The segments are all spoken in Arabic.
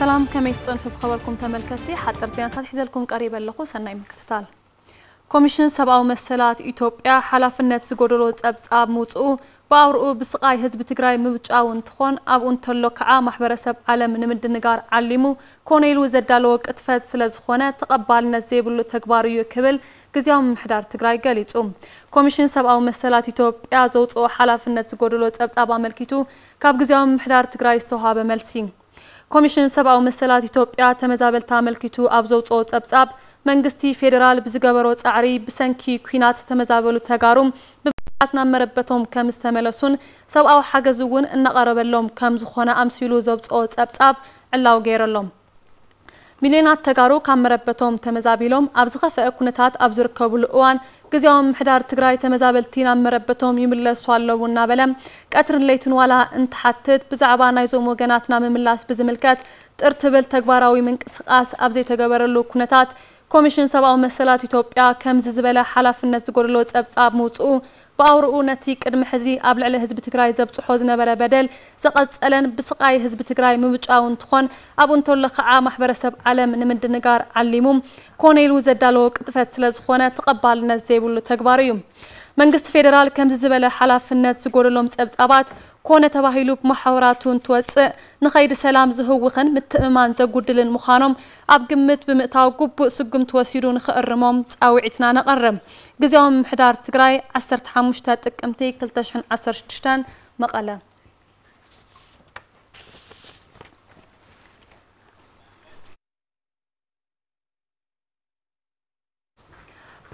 ሰላም ከመይ ትፀንሑ ዝኸበርኩም ተመልከቲ ሓፀር ዜናታት ሒዘልኩም ቀሪበ ኣለኹ ሰናይ ምክትታል ኮሚሽን ሰብኣዊ መሰላት ኢትዮጵያ ሓላፍነት ዝጎደሎ ፀብጻብ ምውፅኡ ብኣብርኡ ብስቃይ ህዝቢ ትግራይ ምብጫው እንትኾን ኣብኡ እንተሎ ከዓ ማሕበረሰብ ዓለም ንምድንጋር ዓሊሙ ኮነ ኢሉ ዘዳለዎ ቅጥፈት ስለ ዝኾነ ተቐባልነት ዘይብሉ ተግባር እዩ ክብል ግዜያዊ ምምሕዳር ትግራይ ገሊጹ ኮሚሽን ሰብኣዊ መሰላት ኢትዮጵያ ዘውፅኦ ሓላፍነት ዝጎደሎ ፀብጻብ ኣመልኪቱ ካብ ግዜያዊ ምምሕዳር ትግራይ ዝተዋሃበ መልሲ ኮሚሽን ሰብኣዊ መሰላት ኢትዮጵያ ተመዛበልታ ኣመልኪቱ ኣብ ዘውፅኦ ጸብጻብ መንግስቲ ፌደራል ብዝገበሮ ጻዕሪ ብሰንኪ ኩናት ዝተመዛበሉ ተጋሩም ብብዓት ናብ መረበቶም ከም ዝተመለሱን ሰብኣዊ ሓገዝ እውን እናቐረበሎም ከም ዝኾነ ኣምሲሉ ዘውፅኦ ጸብጻብ ዕላው ገይረሎም ሚልዮናት ተጋሩ ካብ መረበቶም ተመዛቢሎም ኣብ ዝኸፍአ ኩነታት ኣብ ዝርከብሉ እዋን ግዜያዊ ምሕዳር ትግራይ ተመዛበልቲ ናብ መረበቶም ይምለሱ ኣለዉ እናበለ ቀትርን ለይትን ዋላ እንትሓትት ብዛዕባ ናይዞም ወገናት ናብ ምምላስ ብዝምልከት ጥር ትብል ተግባራዊ ምንቅስቃስ ኣብ ዘይተገበረሉ ኩነታት ኮሚሽን ሰብኣዊ መሰላት ኢትዮጵያ ከምዚ ዝበለ ሓላፍነት ዝጎደሎ ጸብጻብ ምውፅኡ باورو بأورؤو نتيك المحزي قبل على هزب تقراي زب تحوز نبرا بدل زقد سألن بسقاي هزب تقراي آون تخون أبون تولخ عام حبرسب عالم نمد نقار عليموم كوني الوزد دالوك تفتسل زخونة تقبال نزيبولو تقباريوم መንግስት ፌደራል ከምዚ ዝበለ ሓላፍነት ዝጎደሎም ፀብጻባት ኮነ ተባሂሉ ብማሕበራቱን ትወፅእ ንኸይዲ ሰላም ዝህውኽን ምትእማን ዘጉድልን ምዃኖም ኣብ ግምት ብምእታዊ ጉቡእ ስጉም ተወሲዱ ንኽእርሞም ፃውዒትና ነቐርብ ግዜዊ ምምሕዳር ትግራይ 15 ጥቅምቲ 2016 መቐለ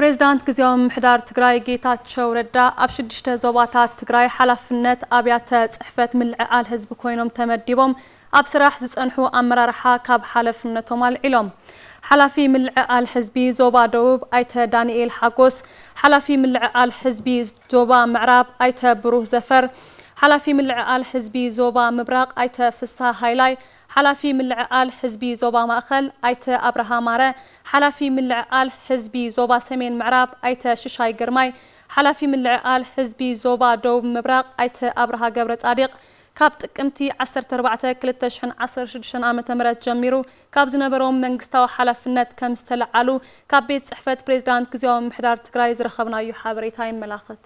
ፕሬዚዳንት ግዜኦም ምሕዳር ትግራይ ጌታቸው ረዳ ኣብ ሽዱሽተ ዞባታት ትግራይ ሓላፍነት ኣብያተ ፅሕፈት ምልዕዓል ህዝቢ ኮይኖም ተመዲቦም ኣብ ስራሕ ዝፀንሑ ኣመራርሓ ካብ ሓላፍነቶም ኣልዒሎም ሓላፊ ምልዕዓል ህዝቢ ዞባ ደቡብ ኣይተ ዳንኤል ሓጎስ ሓላፊ ምልዕዓል ህዝቢ ዞባ ምዕራብ ኣይተ ብሩህ ዘፈር ሓላፊ ምልዕዓል ህዝቢ ዞባ ምብራቅ ኣይተ ፍሳ ሃይላይ ሓላፊ ምልዕዓል ህዝቢ ዞባ ማእኸል ኣይተ ኣብርሃ ማረ ሓላፊ ምልዕዓል ህዝቢ ዞባ ሰሜን ምዕራብ ኣይተ ሽሻይ ግርማይ ሓላፊ ምልዕዓል ህዝቢ ዞባ ደቡብ ምብራቕ ኣይተ ኣብርሃ ገብረ ጻዲቕ ካብ ጥቅምቲ 14/2016 ዓ.ም ጀሚሩ ካብ ዝነበሮም መንግስታዊ ሓላፍነት ከም ዝተለዓሉ ካብ ቤት ጽሕፈት ፕሬዝዳንት ግዜያዊ ምምሕዳር ትግራይ ዝረኸብናዩ ሓበሬታ ይመላኽት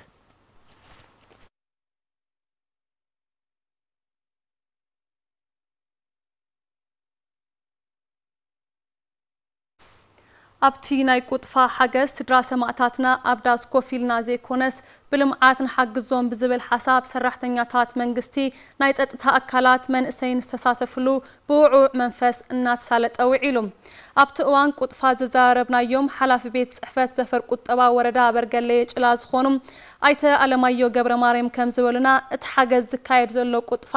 ኣብቲ ናይ ቁጥፋ ሓገዝ ስድራ ሰማእታትና ኣብ ዳስ ኢልና ዘይኮነስ ብልምዓትን ሓግዞም ብዝብል ሓሳብ ሰራሕተኛታት መንግስቲ ናይ ፀጥታ ኣካላት መንእሰይን ዝተሳተፍሉ ብውዕዕ መንፈስ እናተሳለጠ ውዒሉ ኣብቲ እዋን ቁጥፋ ዝዛረብናዮም ሓላፊ ቤት ፅሕፈት ዘፈር ቁጠባ ወረዳ በርገለየ ጭላ ዝኾኑ ኣይተ ኣለማዮ ገብረ ማርያም ከም ዝበሉና እቲ ሓገዝ ዝካየድ ዘሎ ቁጥፋ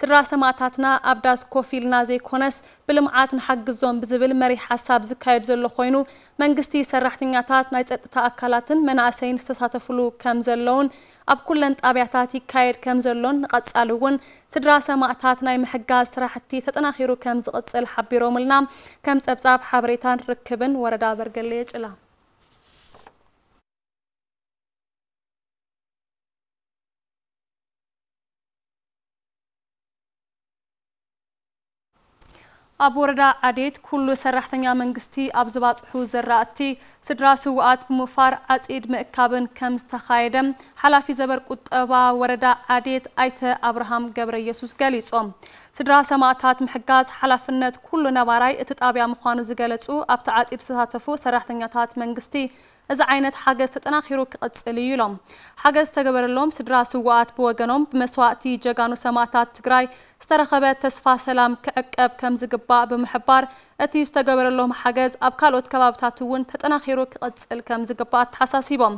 ስድራ ሰማዕታትና ኣብ ዳስ ኮፍ ኢልና ዘይኮነስ ብልምዓት ንሓግዞም ብዝብል መሪ ሓሳብ ዝካየድ ዘሎ ኮይኑ መንግስቲ ሰራሕተኛታት ናይ ፀጥታ ኣካላትን መናእሰይን ዝተሳተፍሉ ከም ዘለውን ኣብ ኩለን ጣብያታት ይካየድ ከም ዘሎን ንቐጻሊ እውን ስድራ ሰማዕታት ናይ ምሕጋዝ ስራሕቲ ተጠናኺሩ ከም ዝቕጽል ሓቢሮም ኢልና ከም ጸብጻብ ሓበሬታን ርክብን ወረዳ በርገሌ ጭላ ኣብ ወረዳ ኣዴት ኩሉ ሰራሕተኛ መንግስቲ ኣብ ዝባፅሑ ዘራእቲ ስድራ ስውኣት ብምፋር ኣፂድ ምእካብን ከም ዝተኻየደ ሓላፊ ዘበር ቁጠባ ወረዳ ኣዴት ኣይተ ኣብርሃም ገብረ ኢየሱስ ገሊፆም ስድራ ሰማእታት ምሕጋዝ ሓላፍነት ኩሉ ነባራይ እቲ ጣብያ ምዃኑ ዝገለፁ ኣብቲ ዓፂድ ዝተሳተፉ ሰራሕተኛታት መንግስቲ እዚ ዓይነት ሓገዝ ተጠናኺሩ ክቕፅል እዩ ኢሎም ሓገዝ ተገበረሎም ስድራ ስዋኣት ብወገኖም ብመስዋእቲ ጀጋኑ ሰማዕታት ትግራይ ዝተረኸበ ተስፋ ሰላም ክዕቀብ ከም ዝግባእ ብምሕባር እቲ ዝተገበረሎም ሓገዝ ኣብ ካልኦት ከባብታት እውን ተጠናኺሩ ክቕፅል ከም ዝግባእ ተሓሳሲቦም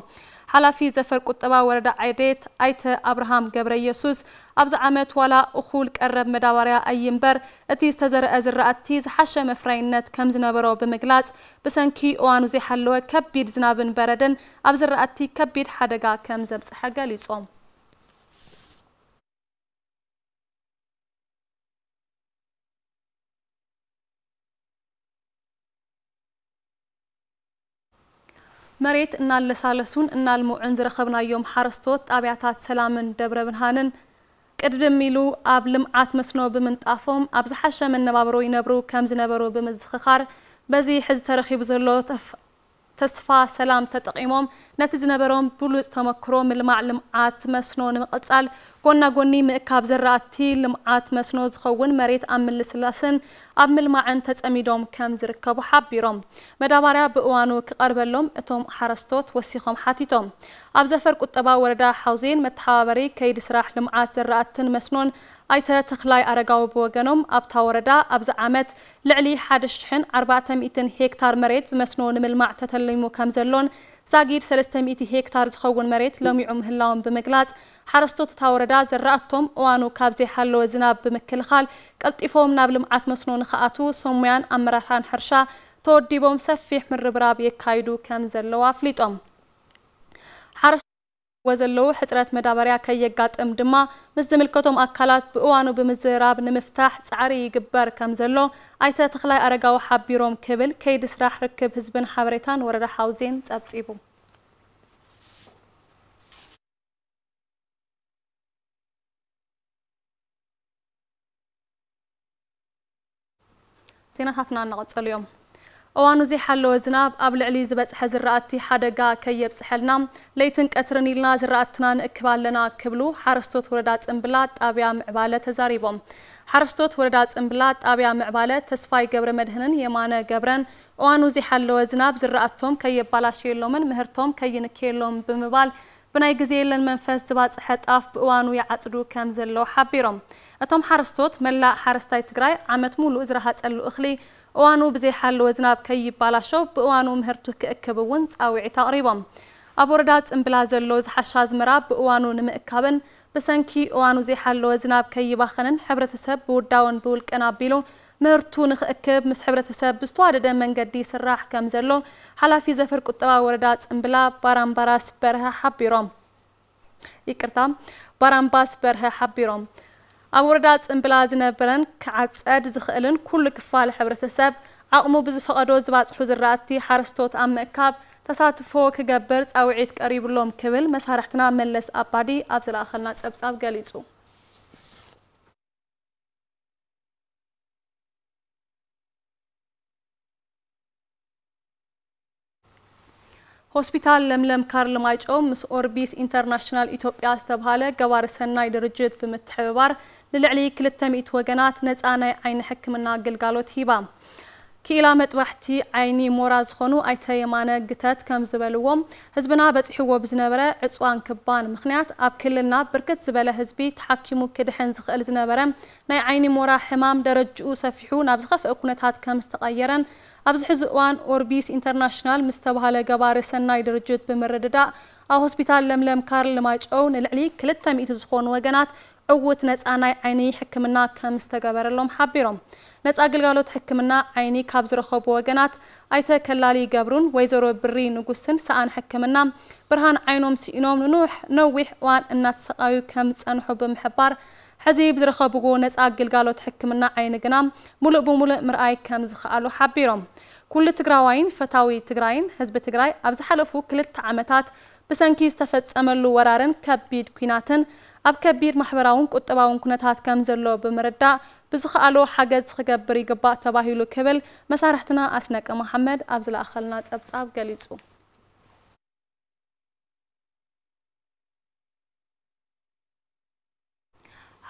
ሓላፊ ዘፈር ቁጠባ ወረዳ ዓይዴት ኣይተ ኣብርሃም ገብረ ኢየሱስ ኣብዚ ዓመት ዋላ እኹል ቀረብ መዳበርያ ኣይ እምበር እቲ ዝተዘርአ ዝራእቲ ዝሓሸ መፍራይነት ከም ዝነበሮ ብምግላጽ ብሰንኪ እዋኑ ዘይሓለወ ከቢድ ዝናብን በረድን ኣብ ዝራእቲ ከቢድ ሓደጋ ከም ዘብፅሐ ገሊጾም መሬት እናለሳለሱን እናልሙዕን ዝረኸብናዮም ሓረስቶት ጣብያታት ሰላምን ደብረ ብርሃንን ቅድም ኢሉ ኣብ ልምዓት መስኖ ብምንጣፎም ኣብ ዝሓሸ መነባብሮ ይነብሩ ከም ዝነበሩ ብምዝኽኻር በዚ ሕዚ ተረኺቡ ዘሎ ተስፋ ሰላም ተጠቂሞም ነቲ ዝነበሮም ብሉፅ ተመክሮ ምልማዕ ልምዓት መስኖ ንምቕፃል ጎና ጎኒ ምእካብ ዝራእቲ ልምዓት መስኖ ዝኸውን መሬት ኣብ ምልስላስን ኣብ ምልማዕን ተፀሚዶም ከም ዝርከቡ ሓቢሮም መዳባርያ ብእዋኑ ክቐርበሎም እቶም ሓረስቶት ወሲኾም ሓቲቶም ኣብ ዘፈር ቁጠባ ወረዳ ሓውዜን መተሓባበሪ ከይዲ ስራሕ ልምዓት ዝራእትን መስኖን ኣይተ ተኽላይ ኣረጋዊ ብወገኖም ኣብታ ወረዳ ኣብዚ ዓመት ልዕሊ 1400 ሄክታር መሬት ብመስኖ ንምልማዕ ተተለይሙ ከም ዘሎን ዛጊድ 300 ሄክታር ዝኸውን መሬት ለሚዑ ምህላዎም ብምግላጽ ሓረስቶት እታ ወረዳ ዘራእቶም እዋኑ ካብ ዘይሓለወ ዝናብ ብምክልኻል ቀልጢፎም ናብ ልምዓት መስኖ ንኽኣቱ ሶሙያን ኣመራርሓን ሕርሻ ተወዲቦም ሰፊሕ ምርብራብ የካይዱ ከም ዘለዎ ኣፍሊጦም وزلو حترات مدابريا كي ام دما مزدم مزملكتهم اكالات بقوانو بمزراب نمفتاح سعري يقبر كم زلو أيتا تخلاي أرقاو حابيروم كبل كيد سراح ركب هزبن حابريتان ورد حاوزين تأبتيبو زيناتنا نغطس اليوم اوانو زي حلو زناب اب لعلي زبت حز الرأتي حدقا كيب سحلنا ليتن كترني لنا زرأتنا نكبال لنا كبلو حرستوت وردات انبلات ابيا معبالة تزاريبو حرستوت وردات انبلات ابيا معبالة تسفاي قبر مدهنن يمانا قبرن اوانو زي لوزناب زناب زرأتهم كيب بالاشي اللومن مهرتهم كي نكير لهم بمبال بناي قزيل للمنفس زبات حت اف بوانو يعطدو كامزل لو حبيرهم اتوم حرستوت ملا حرستاي تقراي عمت مولو ازرهات الاخلي እዋኑ ብዘይሓለወ ዝናብ ከይባላሸው ብእዋኑ ምህርቱ ክእክብ እውን ፃውዒት ኣቕሪቦም ኣብ ወረዳ ፅምብላ ዘሎ ዝሓሻ ኣዝመራ ብእዋኑ ንምእካብን ብሰንኪ እዋኑ ዘይሓለወ ዝናብ ከይባኸንን ሕብረተሰብ ብውዳውን ብውልቅን ኣቢሉ ምህርቱ ንክእክብ ምስ ሕብረተሰብ ብዝተዋደደ መንገዲ ስራሕ ከም ዘሎ ሓላፊ ዘፈር ቁጠባ ወረዳ ፅምብላ ባራምባራስ በርሀ ሓቢሮም ይቅርታ ባራምባስ በርሀ ሓቢሮም ኣብ ወረዳ ፅምብላ ዝነበረን ክዓፀድ ዝኽእልን ኩሉ ክፋል ሕብረተሰብ ዓቕሙ ብዝፈቐዶ ዝባፅሑ ዝራእቲ ሓረስቶት ኣብ ምእካብ ተሳትፎ ክገብር ፃውዒት ቀሪብሎም ክብል መሳርሕትና መለስ ኣባዲ ኣብ ዝለኣኸልና ፀብጻብ ገሊጹ ሆስፒታል ለምለም ካርል ማይጮም ምስ ኦርቢስ ኢንተርናሽናል ኢትዮጵያ ዝተባሃለ ገባሪ ሰናይ ድርጅት ብምትሕብባር ንልዕሊ 200 ወገናት ነፃ ናይ ዓይኒ ሕክምና ኣገልጋሎት ሂባ ኪኢላ መጥባሕቲ ዓይኒ ሞራ ዝኾኑ ኣይተ የማነ ግተት ከም ዝበልዎም ህዝብና በፂሕዎ ብዝነበረ ዕፅዋን ክባን ምክንያት ኣብ ክልልና ብርክት ዝበለ ህዝቢ ተሓኪሙ ክድሕን ዝኽእል ዝነበረ ናይ ዓይኒ ሞራ ሕማም ደረጅኡ ሰፊሑ ናብ ዝኸፍአ ኩነታት ከም ዝተቐየረን ኣብዚ ሕዚ እዋን ኦርቢስ ኢንተርናሽናል ምስ ተባሃለ ገባሪ ሰናይ ድርጅት ብምርድዳእ ኣብ ሆስፒታል ለምለም ካርል ማይጨው ንልዕሊ 200 ዝኾኑ ወገናት ዕውት ነፃ ናይ ዓይኒ ሕክምና ከም ዝተገበረሎም ሓቢሮም ነፃ ኣገልጋሎት ሕክምና ዓይኒ ካብ ዝረኸቡ ወገናት ኣይተ ከላሊ ገብሩን ወይዘሮ ብሪ ንጉስን ሰኣን ሕክምና ብርሃን ዓይኖም ስኢኖም ንኑሕ ነዊሕ እዋን እናተሰቃዩ ከም ዝፀንሑ ብምሕባር ሕዚ ብዝረኸብዎ ነፃ ኣገልጋሎት ሕክምና ዓይኒ ግና ሙሉእ ብሙሉእ ምርኣይ ከም ዝኽኣሉ ሓቢሮም ኩሉ ትግራዋይን ፈታዊ ትግራይን ህዝቢ ትግራይ ኣብ ዝሓለፉ ክልተ ዓመታት ብሰንኪ ዝተፈፀመሉ ወራርን ከቢድ ኩናትን ኣብ ከቢድ ማሕበራውን ቁጠባውን ኩነታት ከም ዘሎ ብምርዳእ ብዝኽኣሎ ሓገዝ ክገብር ይግባእ ተባሂሉ ክብል መሳርሕትና ኣስነቀ መሓመድ ኣብ ዝለኣኸልና ፀብጻብ ገሊጹ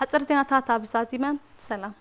ሓፀር ዜናታት ኣብዛዚመ ሰላም